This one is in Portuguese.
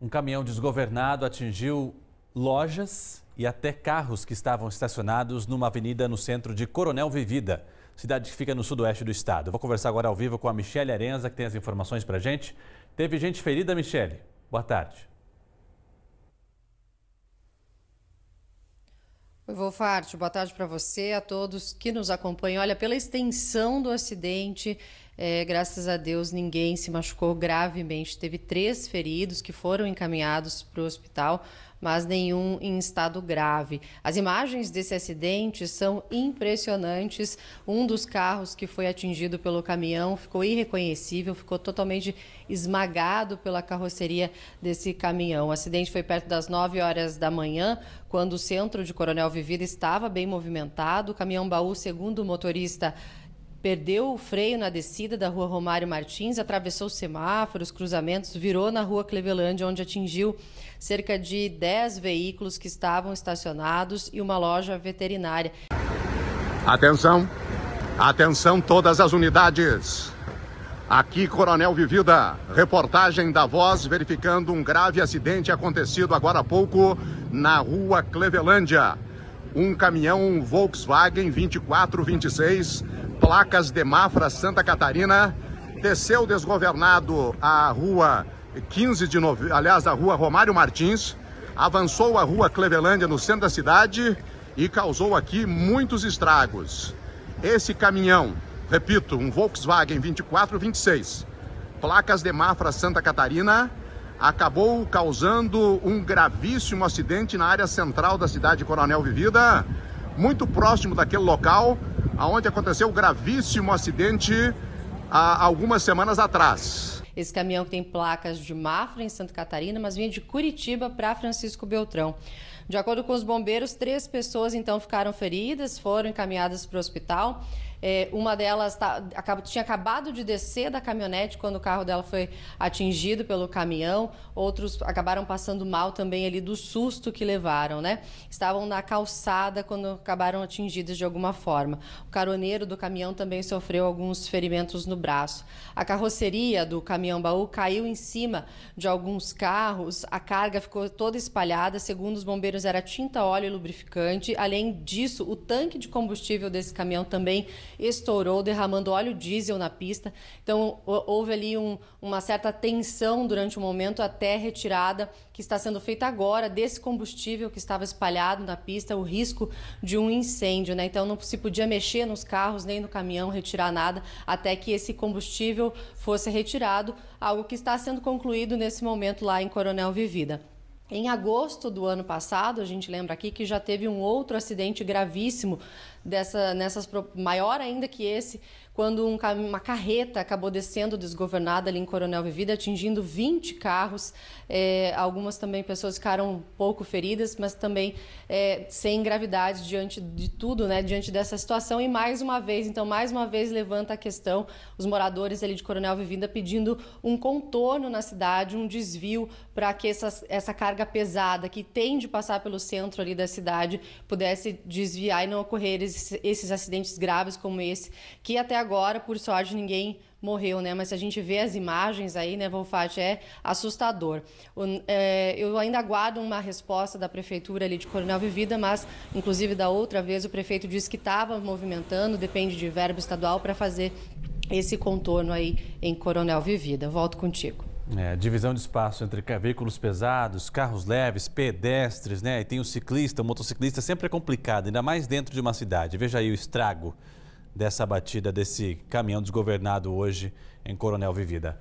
Um caminhão desgovernado atingiu lojas e até carros que estavam estacionados numa avenida no centro de Coronel Vivida, cidade que fica no sudoeste do estado. Eu vou conversar agora ao vivo com a Michele Arenza, que tem as informações para gente. Teve gente ferida, Michele? Boa tarde. Oi, Arte. boa tarde para você, a todos que nos acompanham. Olha, pela extensão do acidente, é, graças a Deus, ninguém se machucou gravemente. Teve três feridos que foram encaminhados para o hospital, mas nenhum em estado grave. As imagens desse acidente são impressionantes. Um dos carros que foi atingido pelo caminhão ficou irreconhecível, ficou totalmente esmagado pela carroceria desse caminhão. O acidente foi perto das 9 horas da manhã, quando o centro de Coronel Vivida estava bem movimentado. O caminhão baú, segundo o motorista, perdeu o freio na descida da rua Romário Martins, atravessou semáforos, cruzamentos, virou na rua Clevelândia, onde atingiu cerca de 10 veículos que estavam estacionados e uma loja veterinária. Atenção, atenção todas as unidades. Aqui, Coronel Vivida, reportagem da Voz verificando um grave acidente acontecido agora há pouco na rua Clevelândia um caminhão Volkswagen 2426, placas de Mafra, Santa Catarina, desceu desgovernado a rua 15 de novembro, aliás, a rua Romário Martins, avançou a rua Clevelândia no centro da cidade e causou aqui muitos estragos. Esse caminhão, repito, um Volkswagen 2426, placas de Mafra Santa Catarina, acabou causando um gravíssimo acidente na área central da cidade Coronel Vivida, muito próximo daquele local onde aconteceu o gravíssimo acidente há algumas semanas atrás. Esse caminhão tem placas de Mafra, em Santa Catarina, mas vinha de Curitiba para Francisco Beltrão. De acordo com os bombeiros, três pessoas então ficaram feridas, foram encaminhadas para o hospital. É, uma delas tá, acabou, tinha acabado de descer da caminhonete quando o carro dela foi atingido pelo caminhão. Outros acabaram passando mal também ali do susto que levaram, né? Estavam na calçada quando acabaram atingidos de alguma forma. O caroneiro do caminhão também sofreu alguns ferimentos no braço. A carroceria do caminhão baú caiu em cima de alguns carros. A carga ficou toda espalhada. Segundo os bombeiros litros era tinta, óleo e lubrificante. Além disso, o tanque de combustível desse caminhão também estourou, derramando óleo diesel na pista. Então, houve ali um, uma certa tensão durante o momento até retirada que está sendo feita agora desse combustível que estava espalhado na pista, o risco de um incêndio, né? Então, não se podia mexer nos carros nem no caminhão, retirar nada até que esse combustível fosse retirado, algo que está sendo concluído nesse momento lá em Coronel Vivida. Em agosto do ano passado, a gente lembra aqui que já teve um outro acidente gravíssimo dessa, nessas maior ainda que esse, quando um, uma carreta acabou descendo desgovernada ali em Coronel Vivida, atingindo 20 carros. É, algumas também pessoas ficaram um pouco feridas, mas também é, sem gravidade diante de tudo, né, diante dessa situação. E mais uma vez, então, mais uma vez levanta a questão os moradores ali de Coronel Vivida pedindo um contorno na cidade, um desvio para que essa, essa carga pesada que tem de passar pelo centro ali da cidade pudesse desviar e não ocorrer esses, esses acidentes graves como esse, que até agora agora, por sorte, ninguém morreu, né? Mas se a gente vê as imagens aí, né, Volfati, é assustador. O, é, eu ainda aguardo uma resposta da prefeitura ali de Coronel Vivida, mas, inclusive, da outra vez o prefeito disse que estava movimentando, depende de verbo estadual, para fazer esse contorno aí em Coronel Vivida. Volto contigo. É, divisão de espaço entre veículos pesados, carros leves, pedestres, né? E tem o ciclista, o motociclista, sempre é complicado, ainda mais dentro de uma cidade. Veja aí o estrago dessa batida desse caminhão desgovernado hoje em Coronel Vivida.